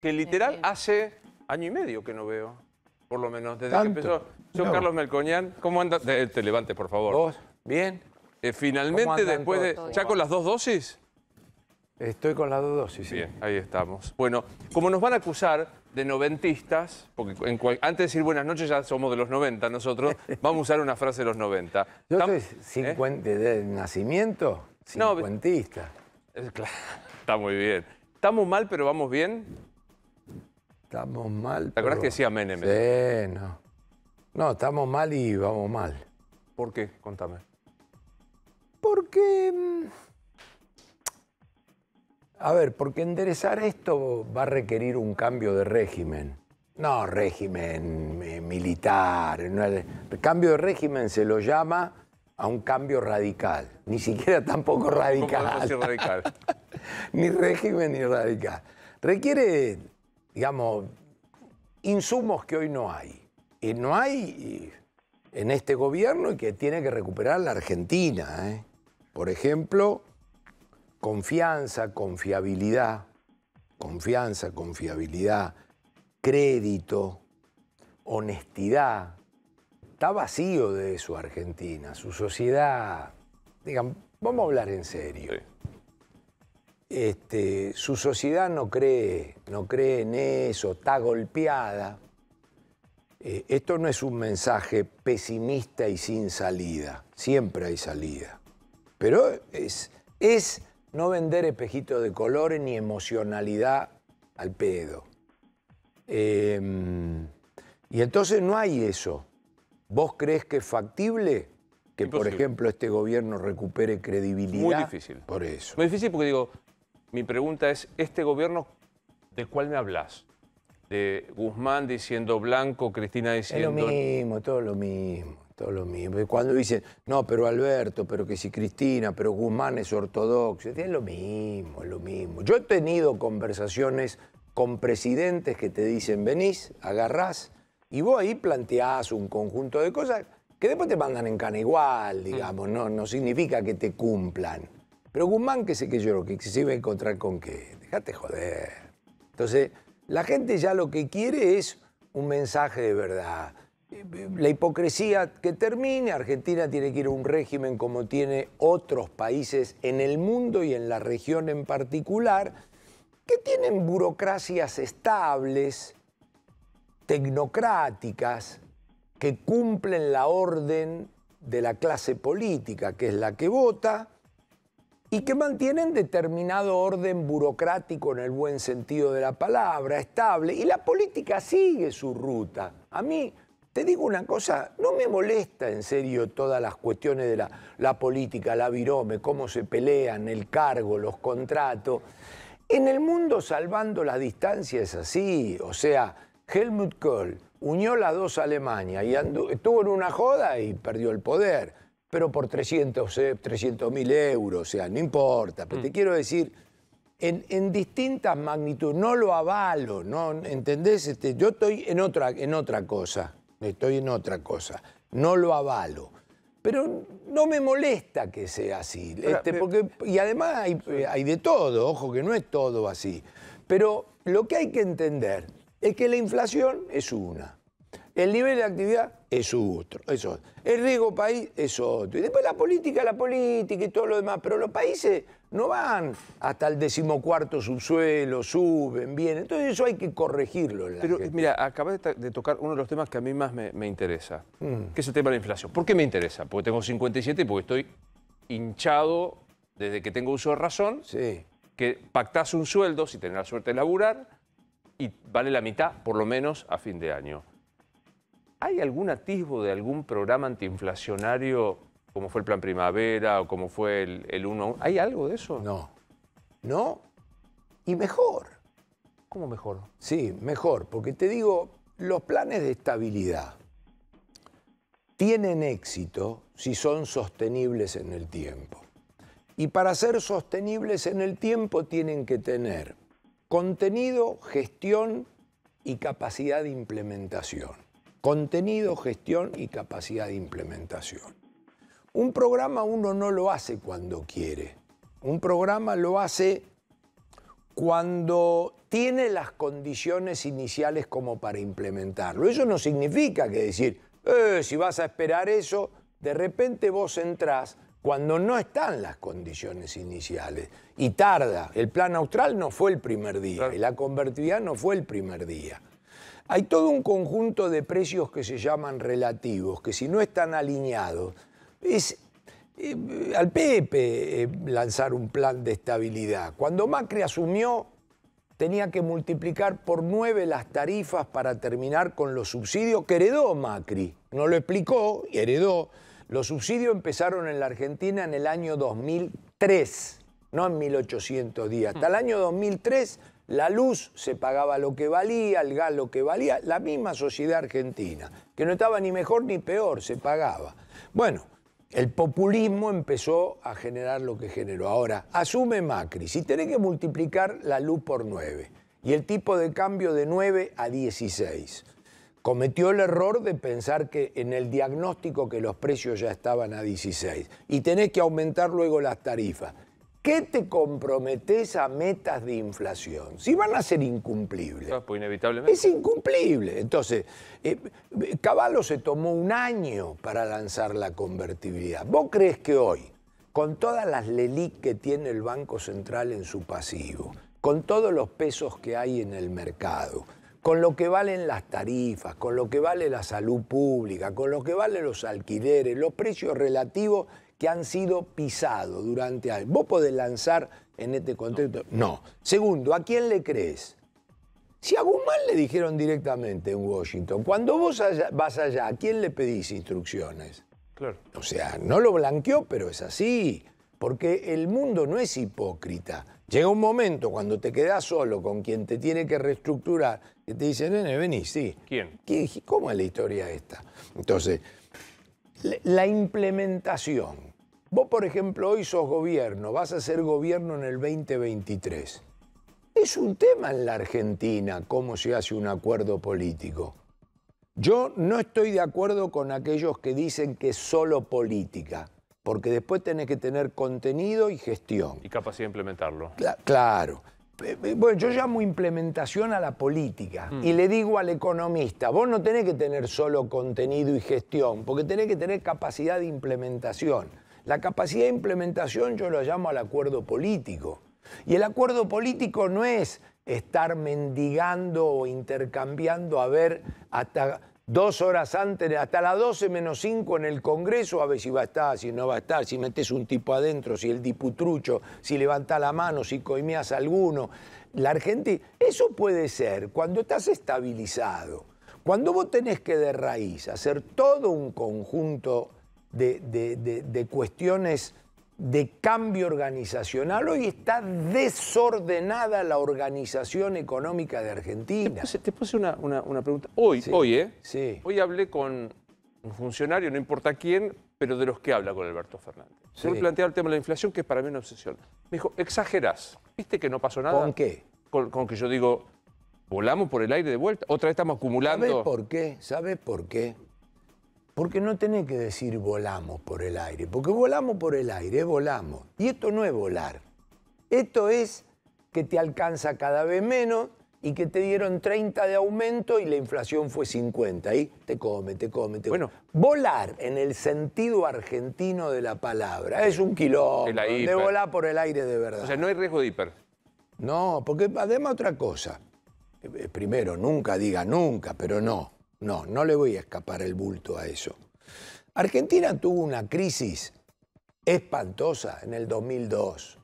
que literal hace año y medio que no veo, por lo menos, desde que empezó. Yo, Carlos Melcoñán, ¿cómo andas? Eh, te, levante, por favor. ¿Vos? Bien. Eh, finalmente, después de... ¿Ya con las dos dosis? Estoy con las dos dosis, Bien, ahí estamos. Bueno, como nos van a acusar de noventistas, porque antes de decir buenas noches ya somos de los 90 nosotros, vamos a usar una frase de los 90. ¿Yo soy ¿Eh? de nacimiento? Cincuentista. está muy bien. ¿Estamos mal pero vamos bien? Estamos mal. ¿Te acuerdas que decía Menem? Sí, eh? no. No, estamos mal y vamos mal. ¿Por qué? Contame. Porque. Mm, a ver, porque enderezar esto va a requerir un cambio de régimen. No régimen eh, militar. el cambio de régimen se lo llama a un cambio radical. Ni siquiera tampoco radical. ¿Cómo radical? ni régimen ni radical. Requiere digamos, insumos que hoy no hay. Y no hay en este gobierno y que tiene que recuperar la Argentina. ¿eh? Por ejemplo, confianza, confiabilidad, confianza, confiabilidad, crédito, honestidad. Está vacío de eso Argentina, su sociedad. Digan, vamos a hablar en serio. Este, su sociedad no cree, no cree en eso, está golpeada. Eh, esto no es un mensaje pesimista y sin salida, siempre hay salida. Pero es, es no vender espejitos de colores ni emocionalidad al pedo. Em, y entonces no hay eso. ¿Vos crees que es factible que, por ejemplo, este gobierno recupere credibilidad? Muy difícil. Por eso. Muy difícil porque digo, mi pregunta es, ¿este gobierno de cuál me hablas? De Guzmán diciendo blanco, Cristina diciendo... Es lo mismo, todo lo mismo, todo lo mismo. Y Cuando dicen, no, pero Alberto, pero que si Cristina, pero Guzmán es ortodoxo, es lo mismo, es lo mismo. Yo he tenido conversaciones con presidentes que te dicen, venís, agarrás, y vos ahí planteás un conjunto de cosas que después te mandan en cana igual, mm. digamos, no, no significa que te cumplan. Pero Guzmán, que sé que yo, lo que se iba a encontrar con qué. Déjate joder. Entonces, la gente ya lo que quiere es un mensaje de verdad. Eh, la hipocresía que termine, Argentina tiene que ir a un régimen como tiene otros países en el mundo y en la región en particular, que tienen burocracias estables, tecnocráticas, que cumplen la orden de la clase política, que es la que vota, y que mantienen determinado orden burocrático en el buen sentido de la palabra, estable, y la política sigue su ruta. A mí, te digo una cosa, no me molesta en serio todas las cuestiones de la, política, la virome, cómo se pelean, el cargo, los contratos. En el mundo, salvando la distancia, es así. O sea, Helmut Kohl unió las dos Alemania y estuvo en una joda y perdió el poder pero por 300 eh, mil 300.000 euros, o sea, no importa. Pero te mm. quiero decir, en, distintas magnitudes, no lo avalo, ¿no? ¿entendés? Este, yo estoy en otra, en otra cosa, estoy en otra cosa, no lo avalo. Pero no me molesta que sea así, este, eh, porque, y además hay, eh, hay de todo, ojo que no es todo así. Pero lo que hay que entender es que la inflación es una. El nivel de actividad es otro, El riesgo país es otro. Y después la política, la política y todo lo demás. Pero los países no van hasta el decimocuarto subsuelo, suben, bien. Entonces eso hay que corregirlo. Pero mira, acabas de, tocar uno de los temas que a mí más me, interesa, mm. que es el tema de la inflación. ¿Por qué me interesa? Porque tengo 57 y porque estoy hinchado desde que tengo uso de razón. Sí. Que pactás un sueldo, si tenés la suerte de laburar, y vale la mitad por lo menos a fin de año. ¿Hay algún atisbo de algún programa antiinflacionario como fue el Plan Primavera o como fue el, 1 1? ¿Hay algo de eso? No. No. Y mejor. ¿Cómo mejor? Sí, mejor. Porque te digo, los planes de estabilidad tienen éxito si son sostenibles en el tiempo. Y para ser sostenibles en el tiempo tienen que tener contenido, gestión y capacidad de implementación. Contenido, gestión y capacidad de implementación. Un programa uno no lo hace cuando quiere. Un programa lo hace cuando tiene las condiciones iniciales como para implementarlo. Eso no significa que decir, eh, si vas a esperar eso, de repente vos entrás cuando no están las condiciones iniciales y tarda. El plan austral no fue el primer día y la convertibilidad no fue el primer día. Hay todo un conjunto de precios que se llaman relativos, que si no están alineados, es eh, al PP eh, lanzar un plan de estabilidad. Cuando Macri asumió, tenía que multiplicar por nueve las tarifas para terminar con los subsidios que heredó Macri. No lo explicó, y heredó. Los subsidios empezaron en la Argentina en el año 2003, no en 1800 días. Hasta el año 2003 la luz se pagaba lo que valía, el gas lo que valía, la misma sociedad argentina, que no estaba ni mejor ni peor, se pagaba. Bueno, el populismo empezó a generar lo que generó. Ahora, asume Macri, si tenés que multiplicar la luz por 9 y el tipo de cambio de 9 a 16, cometió el error de pensar que en el diagnóstico que los precios ya estaban a 16 y tenés que aumentar luego las tarifas qué te comprometes a metas de inflación? Si van a ser incumplibles. Ah, pues inevitablemente. Es incumplible. Entonces, eh, Caballo se tomó un año para lanzar la convertibilidad. ¿Vos crees que hoy, con todas las LELIC que tiene el Banco Central en su pasivo, con todos los pesos que hay en el mercado, con lo que valen las tarifas, con lo que vale la salud pública, con lo que valen los alquileres, los precios relativos que han sido pisados durante años. ¿Vos podés lanzar en este contexto? No. Segundo, ¿a quién le crees? Si a mal le dijeron directamente en Washington, cuando vos vas allá, ¿a quién le pedís instrucciones? Claro. O sea, no lo blanqueó, pero es así. Porque el mundo no es hipócrita. Llega un momento cuando te quedás solo con quien te tiene que reestructurar, que te dicen, nene, vení, sí. ¿Quién? ¿Quién? ¿Cómo es la historia esta? Entonces, la implementación. Vos, por ejemplo, hoy sos gobierno, vas a ser gobierno en el 2023. Es un tema en la Argentina cómo se hace un acuerdo político. Yo no estoy de acuerdo con aquellos que dicen que es solo política, porque después tenés que tener contenido y gestión. Y capacidad de implementarlo. claro. Eh, eh, bueno, yo llamo implementación a la política mm. y le digo al economista, vos no tenés que tener solo contenido y gestión, porque tenés que tener capacidad de implementación. La capacidad de implementación yo lo llamo al acuerdo político. Y el acuerdo político no es estar mendigando o intercambiando a ver hasta dos horas antes, hasta las 12 menos 5 en el Congreso, a ver si va a estar, si no va a estar, si metes un tipo adentro, si el diputrucho, si levanta la mano, si coimeas alguno. La Argentina, eso puede ser cuando estás estabilizado, cuando vos tenés que de raíz hacer todo un conjunto de, de cuestiones de cambio organizacional. Hoy está desordenada la organización económica de Argentina. Te puse, una, pregunta. Hoy, hoy, ¿eh? Hoy hablé con un funcionario, no importa quién, pero de los que habla con Alberto Fernández. se Yo el tema de la inflación, que es para mí una obsesión. Me dijo, exagerás. ¿Viste que no pasó nada? ¿Con qué? Con, con que yo digo, volamos por el aire de vuelta. Otra vez estamos acumulando. ¿Sabes por qué? ¿Sabes por qué? Porque no tenés que decir volamos por el aire, porque volamos por el aire, volamos. Y esto no es volar. Esto es que te alcanza cada vez menos y que te dieron 30 de aumento y la inflación fue 50. Ahí te come, te come, te come. Bueno, volar en el sentido argentino de la palabra es un kilómetro de volar por el aire de verdad. O sea, no hay riesgo de hiper. No, porque además otra cosa. Eh, eh, primero, nunca diga nunca, pero no. No, no le voy a escapar el bulto a eso. Argentina tuvo una crisis espantosa en el 2002.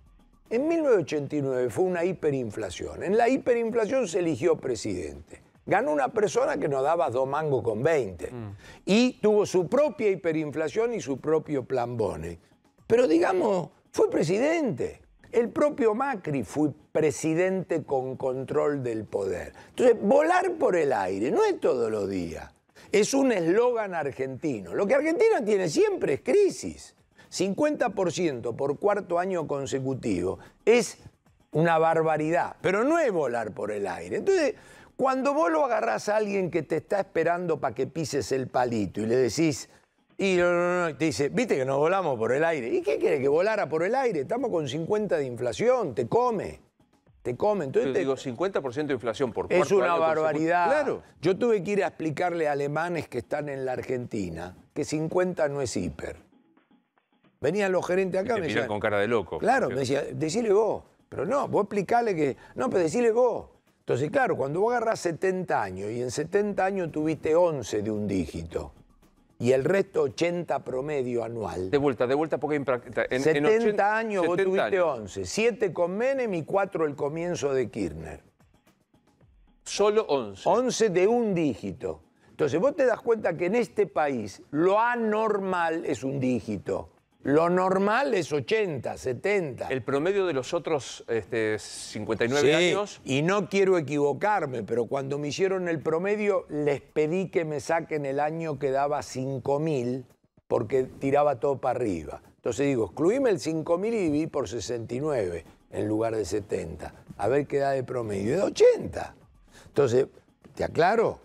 En 1989 fue una hiperinflación. En la hiperinflación se eligió presidente. Ganó una persona que no daba dos mangos con 20. Mm. Y tuvo su propia hiperinflación y su propio plan Pero digamos, fue presidente. El propio Macri fue presidente con control del poder. Entonces, volar por el aire no es todos los días. Es un eslogan argentino. Lo que Argentina tiene siempre es crisis. 50% por cuarto año consecutivo es una barbaridad, pero no es volar por el aire. Entonces, cuando vos lo agarrás a alguien que te está esperando para que pises el palito y le decís, y te dice, viste que nos volamos por el aire. ¿Y qué quiere que volara por el aire? Estamos con 50 de inflación, te come. Te come. Entonces te... digo, 50% de inflación por Es una barbaridad. Claro. Yo tuve que ir a explicarle a alemanes que están en la Argentina que 50 no es hiper. Venían los gerentes acá y me decían, con cara de loco. Claro, me decían, decile vos. Pero no, vos explicale que. No, pero decile vos. Entonces, claro, cuando vos agarrás 70 años y en 70 años tuviste 11 de un dígito y el resto 80 promedio anual. De vuelta, de vuelta, porque en, 70 años vos tuviste 11, 7 con Menem y 4 el comienzo de Kirchner. Solo 11. 11 de un dígito. Entonces vos te das cuenta que en este país lo anormal es un dígito. Lo normal es 80, 70. El promedio de los otros 59 este, 59 sí, años. Y no quiero equivocarme, pero cuando me hicieron el promedio, les pedí que me saquen el año que daba 5.000, porque tiraba todo para arriba. Entonces digo, excluíme el 5.000 y dividí por 69 en lugar de 70. A ver qué da de promedio. Es 80. Entonces, te aclaro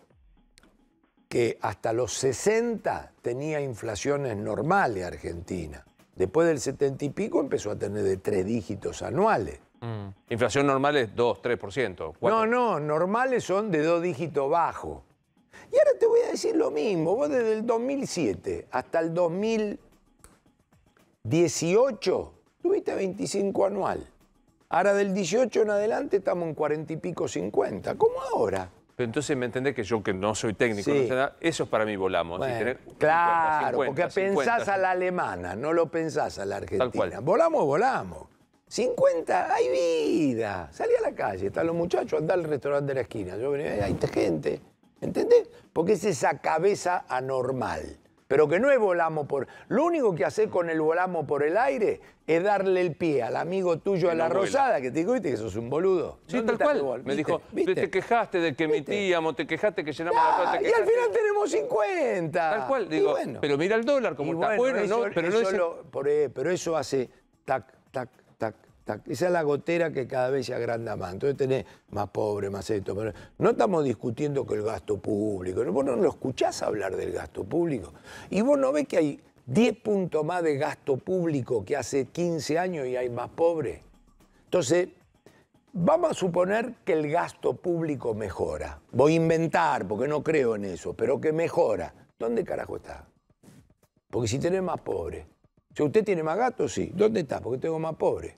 que hasta los 60 tenía inflaciones normales Argentina. Después del 70 y pico empezó a tener de tres dígitos anuales. Mm. Inflación normal es 2, 3%. 4. No, no, normales son de dos dígitos bajo. Y ahora te voy a decir lo mismo. Vos desde el 2007 hasta el 2018 tuviste 25 anual. Ahora del 18 en adelante estamos en 40 y pico 50, como ahora entonces me entendés que yo, que no soy técnico, eso es para mí volamos. claro, porque pensás a la alemana, no lo pensás a la argentina. Volamos, volamos. 50, hay vida. Salí a la calle, están los muchachos, andá al restaurante de la esquina. Yo venía, hay gente. ¿Entendés? Porque es esa cabeza anormal pero que no es volamos por... Lo único que hace con el volamos por el aire es darle el pie al amigo tuyo a la rosada que te dijo, viste que sos un boludo. Sí, tal cual. Me dijo, te quejaste de que emitíamos, te quejaste que llenamos la plata. Y al final tenemos 50. Tal cual. Digo, pero mira el dólar como está. Bueno, no, pero, no es... Eh, pero eso hace tac, tac, tac esa es la gotera que cada vez se agranda más. Entonces tenés más pobre, más esto. Pero no estamos discutiendo con el gasto público. Vos no lo escuchás hablar del gasto público. Y vos no ves que hay 10 puntos más de gasto público que hace 15 años y hay más pobre. Entonces, vamos a suponer que el gasto público mejora. Voy a inventar, porque no creo en eso, pero que mejora. ¿Dónde carajo está? Porque si tenés más pobre. Si usted tiene más gastos, sí. ¿Dónde está? Porque tengo más pobre.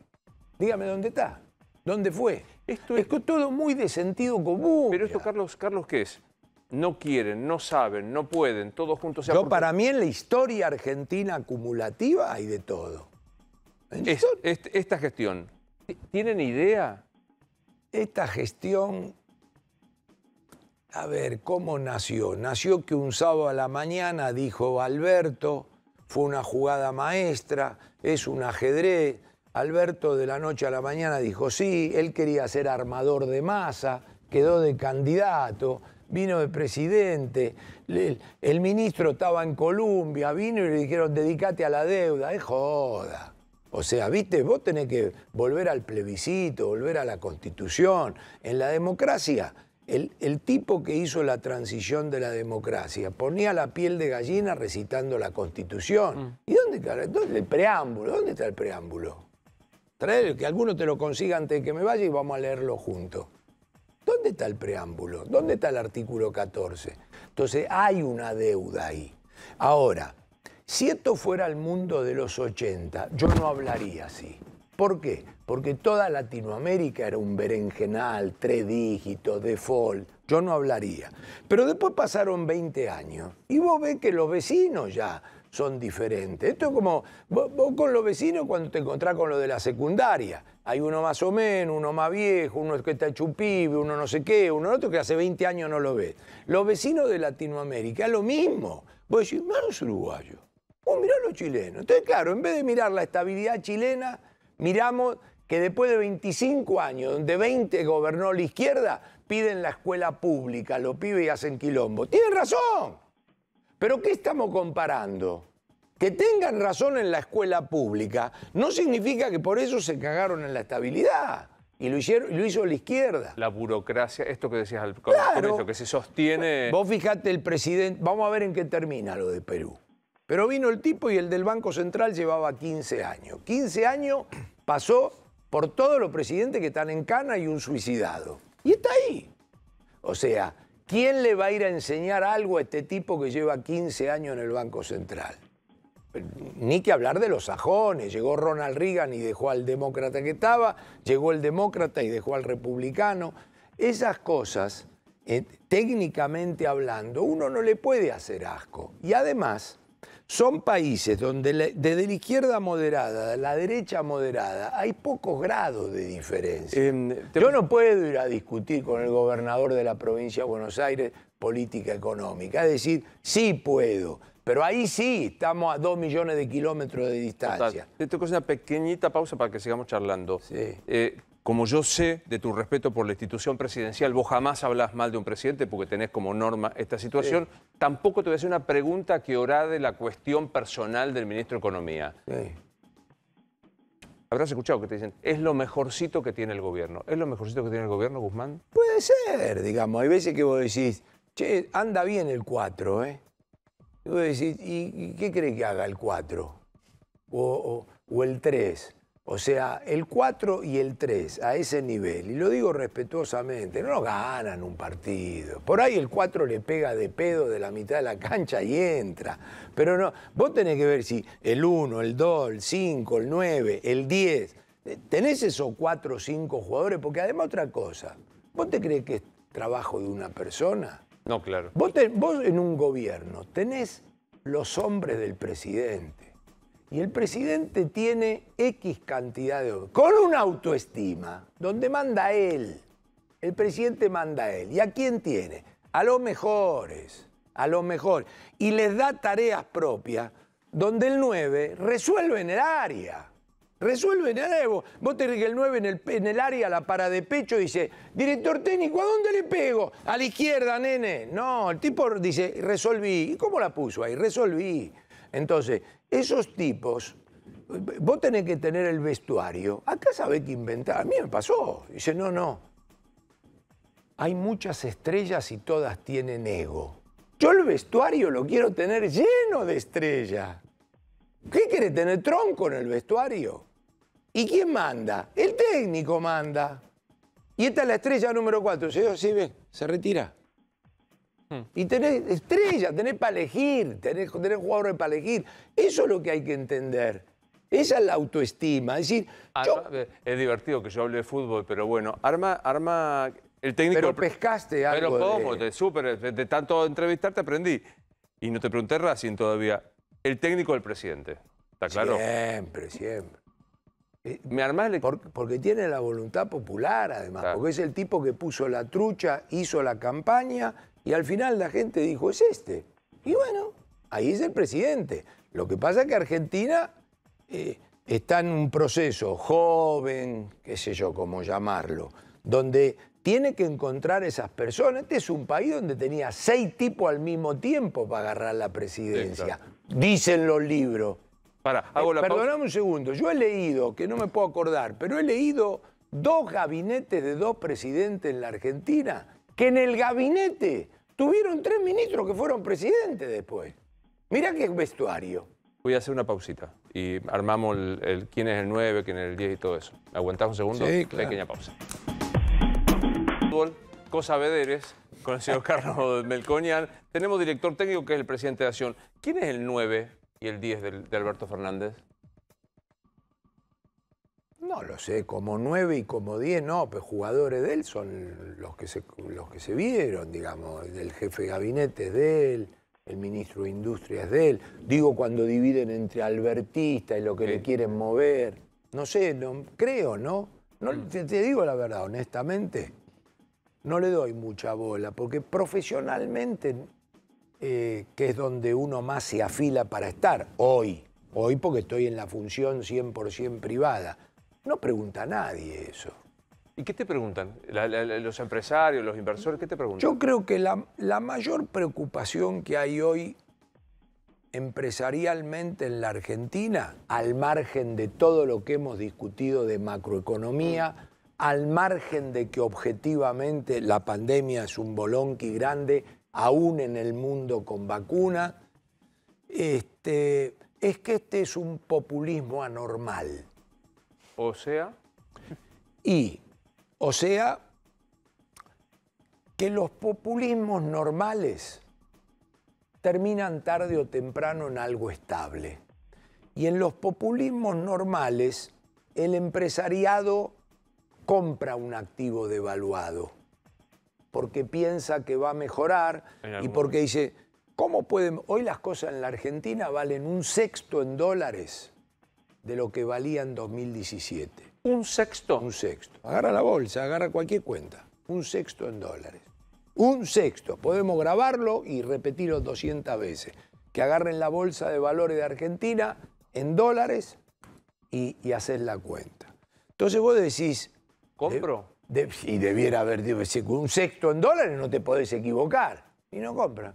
Dígame dónde está. ¿Dónde fue? Esto es, todo muy de sentido común. Pero esto, Carlos, Carlos, ¿qué es? no quieren, no saben, no pueden, todos juntos. para mí, en la historia argentina acumulativa hay de todo. esta gestión, ¿tienen idea? Esta gestión, a ver, ¿cómo nació? Nació que un sábado a la mañana dijo Alberto, fue una jugada maestra, es un ajedrez, Alberto de la noche a la mañana dijo sí, él quería ser armador de masa, quedó de candidato, vino de presidente, el, ministro estaba en Colombia, vino y le dijeron dedícate a la deuda, es joda. O sea, viste, vos tenés que volver al plebiscito, volver a la constitución. En la democracia, el, tipo que hizo la transición de la democracia ponía la piel de gallina recitando la constitución. Mm. ¿Y dónde, dónde el preámbulo? ¿Dónde está el preámbulo? que alguno te lo consiga antes de que me vaya y vamos a leerlo juntos. ¿Dónde está el preámbulo? ¿Dónde está el artículo 14? Entonces hay una deuda ahí. Ahora, si esto fuera el mundo de los 80, yo no hablaría así. ¿Por qué? Porque toda Latinoamérica era un berenjenal, tres dígitos, default, yo no hablaría. Pero después pasaron 20 años y vos ves que los vecinos ya son diferentes. Esto es como vos, con los vecinos cuando te encontrás con los de la secundaria. Hay uno más o menos, uno más viejo, uno que está hecho uno no sé qué, uno otro que hace 20 años no lo ves. Los vecinos de Latinoamérica, lo mismo. Vos decís, mirá los uruguayos, vos mirá los chilenos. Entonces, claro, en vez de mirar la estabilidad chilena, miramos que después de 25 años, donde 20 gobernó la izquierda, piden la escuela pública, lo piden y hacen quilombo. Tienen razón. Pero ¿qué estamos comparando? Que tengan razón en la escuela pública no significa que por eso se cagaron en la estabilidad. Y lo, hizo la izquierda. La burocracia, esto que decías al claro. que se sostiene. Vos fijate, el presidente. Vamos a ver en qué termina lo de Perú. Pero vino el tipo y el del Banco Central llevaba 15 años. 15 años pasó por todos los presidentes que están en cana y un suicidado. Y está ahí. O sea, ¿quién le va a ir a enseñar algo a este tipo que lleva 15 años en el Banco Central? Ni que hablar de los sajones. Llegó Ronald Reagan y dejó al demócrata que estaba, llegó el demócrata y dejó al republicano. Esas cosas, eh, técnicamente hablando, uno no le puede hacer asco. Y además, son países donde desde la izquierda moderada a la derecha moderada hay pocos grados de diferencia. Em, Yo no puedo ir a discutir con el gobernador de la provincia de Buenos Aires política económica. Es decir, sí puedo, pero ahí sí estamos a dos millones de kilómetros de distancia. Esto Te una pequeñita pausa para que sigamos charlando. Sí. Eh, como yo sé de tu respeto por la institución presidencial, vos jamás hablas mal de un presidente porque tenés como norma esta situación. Tampoco te voy a hacer una pregunta que orade la cuestión personal del ministro de Economía. Habrás escuchado que te dicen, es lo mejorcito que tiene el gobierno. ¿Es lo mejorcito que tiene el gobierno, Guzmán? Puede ser, digamos. Hay veces que vos decís, che, anda bien el 4, ¿eh? Y vos decís, ¿y, qué crees que haga el 4? O, o el 3 o sea, el 4 y el 3 a ese nivel, y lo digo respetuosamente, no ganan un partido. Por ahí el 4 le pega de pedo de la mitad de la cancha y entra. Pero no, vos tenés que ver si el 1, el 2, el 5, el 9, el 10, eh, tenés esos 4 o 5 jugadores, porque además otra cosa, ¿vos te crees que es trabajo de una persona? No, claro. vos en un gobierno tenés los hombres del presidente y el presidente tiene X cantidad de... Con una autoestima, donde manda él. El presidente manda él. ¿Y a quién tiene? A los mejores, a los mejor Y les da tareas propias, donde el 9 resuelve en el área. Resuelve en el área. Vos tenés que el 9 en el, en el área la para de pecho y dice, director técnico, ¿a dónde le pego? A la izquierda, nene. No, el tipo dice, resolví. ¿Y cómo la puso ahí? Resolví. Entonces, esos tipos, vos tenés que tener el vestuario. Acá sabés que inventar. A mí me pasó. Dice, no, no. Hay muchas estrellas y todas tienen ego. Yo el vestuario lo quiero tener lleno de estrellas. ¿Qué quiere tener tronco en el vestuario? ¿Y quién manda? El técnico manda. Y esta es la estrella número cuatro, se retira. Hmm. Y tenés estrellas, tenés para elegir, tenés, tenés jugadores para elegir. Eso es lo que hay que entender. Esa es la autoestima. Es decir, ah, eh, es divertido que yo hable de fútbol, pero bueno, arma, arma el técnico. Pero pescaste algo. Pero cómo, de... súper, de, tanto entrevistarte aprendí. Y no te pregunté Racing todavía. El técnico del presidente. ¿Está claro? Siempre, siempre. Eh, Me armás porque, tiene la voluntad popular, además, porque es el tipo que puso la trucha, hizo la campaña y al final la gente dijo, es este. Y bueno, ahí es el presidente. Lo que pasa es que Argentina eh, está en un proceso joven, qué sé yo cómo llamarlo, donde tiene que encontrar esas personas. Este es un país donde tenía seis tipos al mismo tiempo para agarrar la presidencia. Dicen los libros. Para, eh, hago Perdóname un segundo. Yo he leído, que no me puedo acordar, pero he leído dos gabinetes de dos presidentes en la Argentina que en el gabinete tuvieron tres ministros que fueron presidentes después. Mirá qué vestuario. Voy a hacer una pausita y armamos el, quién es el 9, quién es el 10 y todo eso. ¿Aguantás un segundo? Pequeña pausa. Fútbol, Cosa Vederes, con el señor Carlos Melconian. Tenemos director técnico que es el presidente de Acción. ¿Quién es el 9 y el 10 de Alberto Fernández? No lo sé, como nueve y como diez, no, pues jugadores de él son los que se, los que se vieron, digamos, el jefe de gabinete es de él, el ministro de Industria es de él. Digo cuando dividen entre albertista y lo que le quieren mover. No sé, creo, ¿no? Mm. te, digo la verdad, honestamente, no le doy mucha bola, porque profesionalmente eh, que es donde uno más se afila para estar hoy. Hoy porque estoy en la función 100% privada. No pregunta nadie eso. ¿Y qué te preguntan? los empresarios, los inversores, ¿qué te preguntan? Yo creo que la, mayor preocupación que hay hoy empresarialmente en la Argentina, al margen de todo lo que hemos discutido de macroeconomía, al margen de que objetivamente la pandemia es un bolonqui grande, aún en el mundo con vacuna, este, es que este es un populismo anormal. O sea. Y, o sea, que los populismos normales terminan tarde o temprano en algo estable. Y en los populismos normales, el empresariado compra un activo devaluado porque piensa que va a mejorar y porque dice, ¿cómo pueden? Hoy las cosas en la Argentina valen un sexto en dólares de lo que valía en 2017. ¿Un sexto? Un sexto. Agarra la bolsa, agarra cualquier cuenta. Un sexto en dólares. Un sexto. Podemos grabarlo y repetirlo 200 veces. Que agarren la bolsa de valores de Argentina en dólares y, hacer la cuenta. Entonces vos decís... ¿Compro? y debiera haber, dicho, un sexto en dólares no te podés equivocar. Y no compra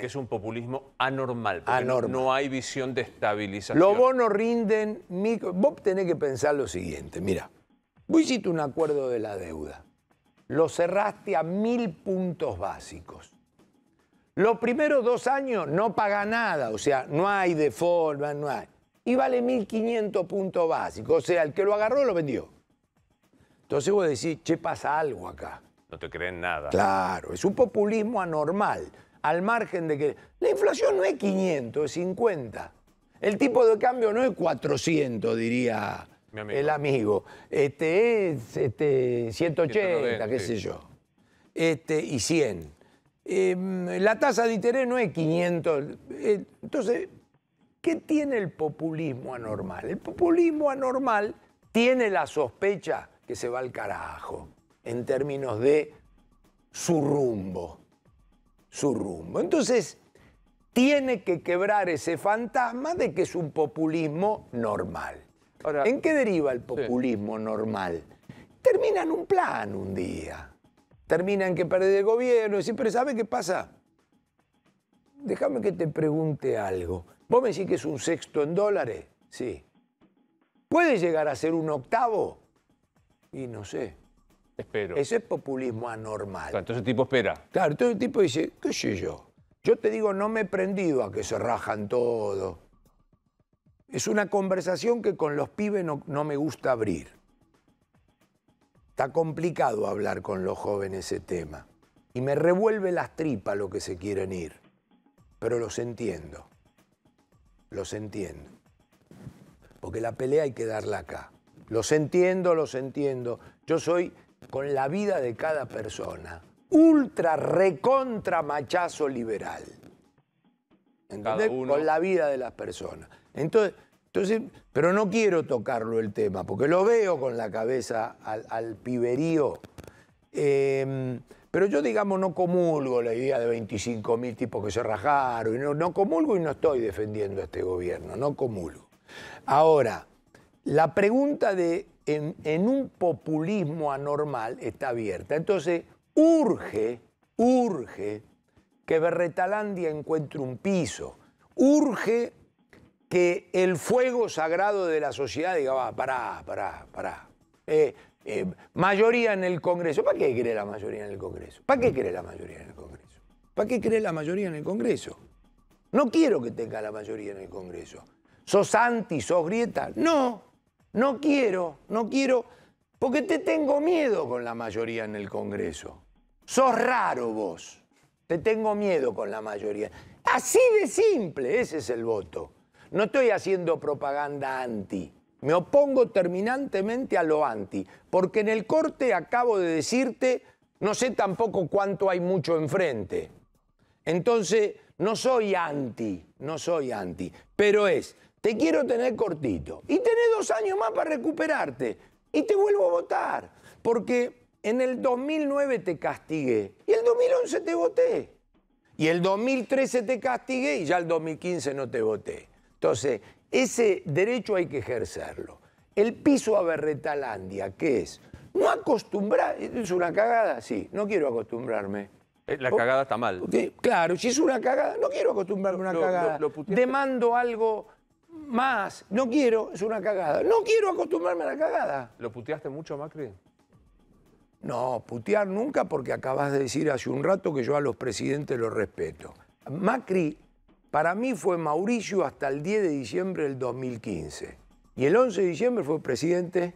que es un populismo anormal, No, hay visión de estabilización. Los bonos rinden... Micro... Vos tenés que pensar lo siguiente, mira. Vos hiciste un acuerdo de la deuda. Lo cerraste a mil puntos básicos. Los primeros dos años no paga nada, o sea, no hay default, no hay. Y vale 1.500 puntos básicos, o sea, el que lo agarró lo vendió. Entonces vos decís, che, pasa algo acá. No te creen nada. Claro, es un populismo anormal al margen de que la inflación no es 500, es 50. El tipo de cambio no es 400, diría el amigo. Este es este, 180, qué sé yo. Este, y 100. Em, la tasa de interés no es 500. Eh, entonces, ¿qué tiene el populismo anormal? El populismo anormal tiene la sospecha que se va al carajo en términos de su rumbo su rumbo. Entonces, tiene que quebrar ese fantasma de que es un populismo normal. Ahora, ¿En qué deriva el populismo normal? Terminan un plan un día. Terminan que pierde el gobierno. Y siempre sabe qué pasa. Déjame que te pregunte algo. ¿Vos me decís que es un sexto en dólares? Sí. ¿Puede llegar a ser un octavo? Y no sé. Espero. Eso es populismo anormal. entonces el tipo espera. Claro, entonces el tipo dice, qué sé yo. Yo te digo, no me he prendido a que se rajan todo. Es una conversación que con los pibes no, no me gusta abrir. Está complicado hablar con los jóvenes ese tema. Y me revuelve las tripas lo que se quieren ir. Pero los entiendo. Los entiendo. Porque la pelea hay que darla acá. Los entiendo, los entiendo. Yo soy con la vida de cada persona. Ultra recontra machazo liberal. ¿Entendés? Con la vida de las personas. Entonces, entonces, pero no quiero tocarlo el tema, porque lo veo con la cabeza al, piberío. Em, pero yo, digamos, no comulgo la idea de 25 mil tipos que se rajaron. no, no comulgo y no estoy defendiendo a este gobierno, no comulgo. Ahora, la pregunta de en, un populismo anormal está abierta. Entonces, urge, urge que Berretalandia encuentre un piso. Urge que el fuego sagrado de la sociedad diga, va, pará, pará, pará. Eh, eh, mayoría en el Congreso. ¿Para qué cree la mayoría en el Congreso? ¿Para qué cree la mayoría en el Congreso? ¿Para qué cree la mayoría en el Congreso? No quiero que tenga la mayoría en el Congreso. ¿Sos anti, sos grieta? No, no quiero, no quiero, porque te tengo miedo con la mayoría en el Congreso. Sos raro vos. Te tengo miedo con la mayoría. Así de simple, ese es el voto. No estoy haciendo propaganda anti. Me opongo terminantemente a lo anti, porque en el corte acabo de decirte, no sé tampoco cuánto hay mucho enfrente. Entonces, no soy anti, no soy anti, pero es te quiero tener cortito. Y tenés dos años más para recuperarte. Y te vuelvo a votar. Porque en el 2009 te castigué. Y el 2011 te voté. Y el 2013 te castigué y ya el 2015 no te voté. Entonces, ese derecho hay que ejercerlo. El piso a Berretalandia, ¿qué es? No acostumbrar, es una cagada, sí, no quiero acostumbrarme. Eh, la cagada está mal. Claro, si es una cagada, no quiero acostumbrarme a una cagada. Demando algo más, no quiero, es una cagada. No quiero acostumbrarme a la cagada. ¿Lo puteaste mucho, Macri? No, putear nunca porque acabas de decir hace un rato que yo a los presidentes los respeto. Macri, para mí fue Mauricio hasta el 10 de diciembre del 2015. Y el 11 de diciembre fue presidente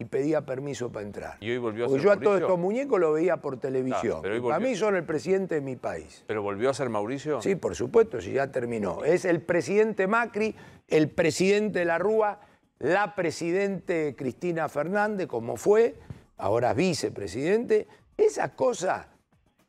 y pedía permiso para entrar. Y Porque yo a todos estos muñecos los veía por televisión. A mí son el presidente de mi país. ¿Pero volvió a ser Mauricio? Sí, por supuesto, si ya terminó. Es el presidente Macri, el presidente de la Rúa, la presidente Cristina Fernández, como fue, ahora vicepresidente. Esas cosas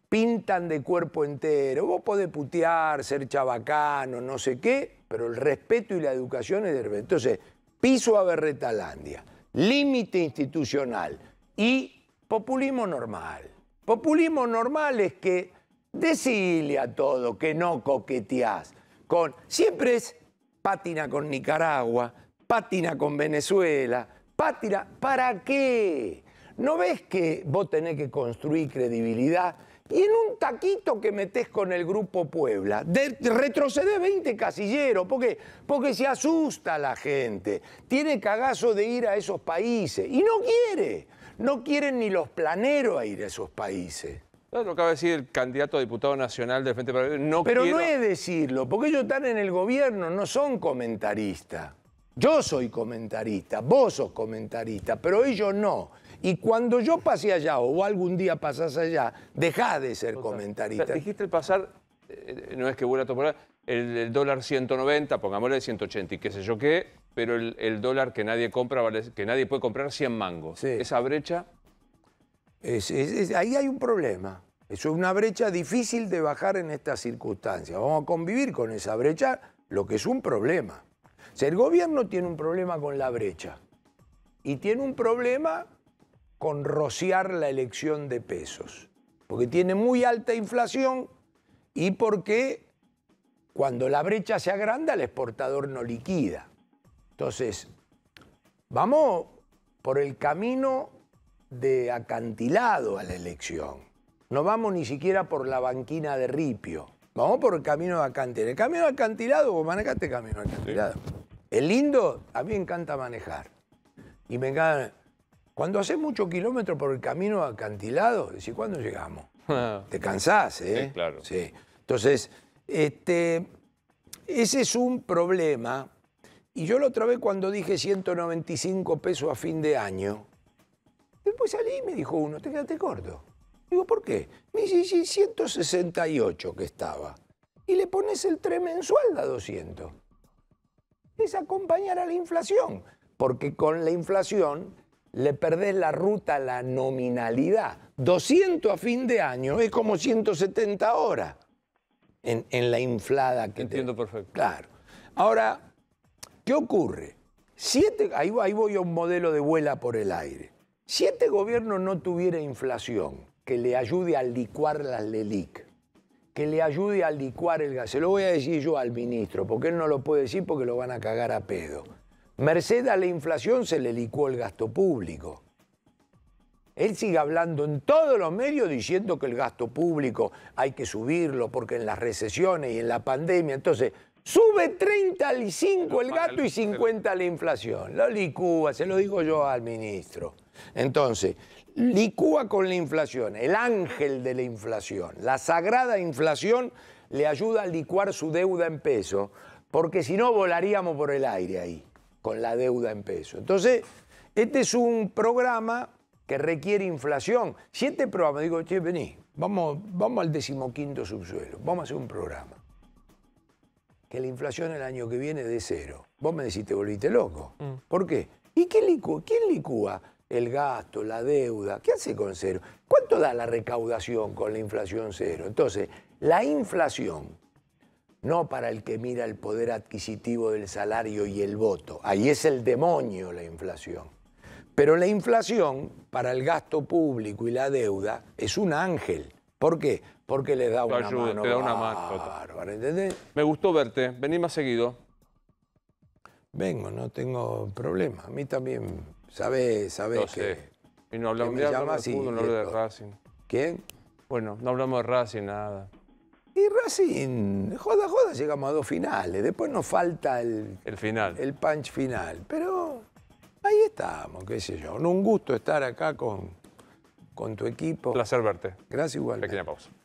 pintan de cuerpo entero. Vos podés putear, ser chabacano, no sé qué, pero el respeto y la educación es de... Entonces, piso a Berretalandia límite institucional y populismo normal. Populismo normal es que decile a todo que no coqueteás con... Siempre es pátina con Nicaragua, pátina con Venezuela, pátina... ¿Para qué? ¿No ves que vos tenés que construir credibilidad? Y en un taquito que metes con el Grupo Puebla, de, retrocede 20 casilleros, porque, porque se asusta la gente, tiene cagazo de ir a esos países y no quiere, no quieren ni los planeros a ir a esos países. lo acaba de decir el candidato a diputado nacional del Frente para no Pero no es decirlo, porque ellos están en el gobierno, no son comentaristas. Yo soy comentarista, vos sos comentarista, pero ellos no. Y cuando yo pasé allá o algún día pasás allá, dejá de ser comentarista. dijiste el pasar, eh, no es que vuelva a tomar, el, el, dólar 190, pongámosle 180 y qué sé yo qué, pero el, dólar que nadie compra, que nadie puede comprar 100 mangos. Esa brecha... ahí hay un problema. Eso es una brecha difícil de bajar en estas circunstancias. Vamos a convivir con esa brecha, lo que es un problema. O el gobierno tiene un problema con la brecha y tiene un problema con rociar la elección de pesos. Porque tiene muy alta inflación y porque cuando la brecha se agranda el exportador no liquida. Entonces, vamos por el camino de acantilado a la elección. No vamos ni siquiera por la banquina de ripio. Vamos por el camino de acantilado. El camino de acantilado, vos manejaste el camino de acantilado. El lindo, a mí me encanta manejar. Y me encanta cuando haces muchos kilómetros por el camino acantilado, decís, ¿cuándo llegamos? Ah. Te cansás, ¿eh? Sí, claro. Sí. Entonces, este, ese es un problema. Y yo la otra vez cuando dije 195 pesos a fin de año, después salí y me dijo uno, te quedaste corto. Digo, ¿por qué? Me dice, sí, 168 que estaba. Y le pones el tren mensual a 200. Es acompañar a la inflación, porque con la inflación le perdés la ruta a la nominalidad. 200 a fin de año es como 170 horas en, la inflada que Entiendo perfecto. Claro. Ahora, ¿qué ocurre? ahí, voy a un modelo de vuela por el aire. Si este gobierno no tuviera inflación que le ayude a licuar las LELIC, que le ayude a licuar el gas, se lo voy a decir yo al ministro, porque él no lo puede decir porque lo van a cagar a pedo. Merced a la inflación se le licuó el gasto público. Él sigue hablando en todos los medios diciendo que el gasto público hay que subirlo porque en las recesiones y en la pandemia, entonces sube 35 el gasto y 50 la inflación. Lo licúa, se lo digo yo al ministro. Entonces, licúa con la inflación, el ángel de la inflación, la sagrada inflación le ayuda a licuar su deuda en peso, porque si no volaríamos por el aire ahí con la deuda en peso. Entonces, este es un programa que requiere inflación. Si este programa, digo, che, vení, vamos, vamos al decimoquinto subsuelo, vamos a hacer un programa. Que la inflación el año que viene de cero. Vos me decís, te volviste loco. Mm. ¿Por qué? ¿Y qué quién licúa el gasto, la deuda? ¿Qué hace con cero? ¿Cuánto da la recaudación con la inflación cero? Entonces, la inflación no para el que mira el poder adquisitivo del salario y el voto. Ahí es el demonio la inflación. Pero la inflación para el gasto público y la deuda es un ángel. ¿Por qué? Porque le da, una, mano Me gustó verte. Vení más seguido. Vengo, no tengo problema. A mí también, ¿Sabes? sabés que... Y no no hablamos de Racing. ¿Quién? Bueno, no hablamos de Racing, nada. Y Racing, joda, joda, llegamos a dos finales. Después nos falta el, final. El punch final. Pero ahí estamos, qué sé yo. Un gusto estar acá con, con tu equipo. Un placer verte. Gracias igual. Pequeña pausa.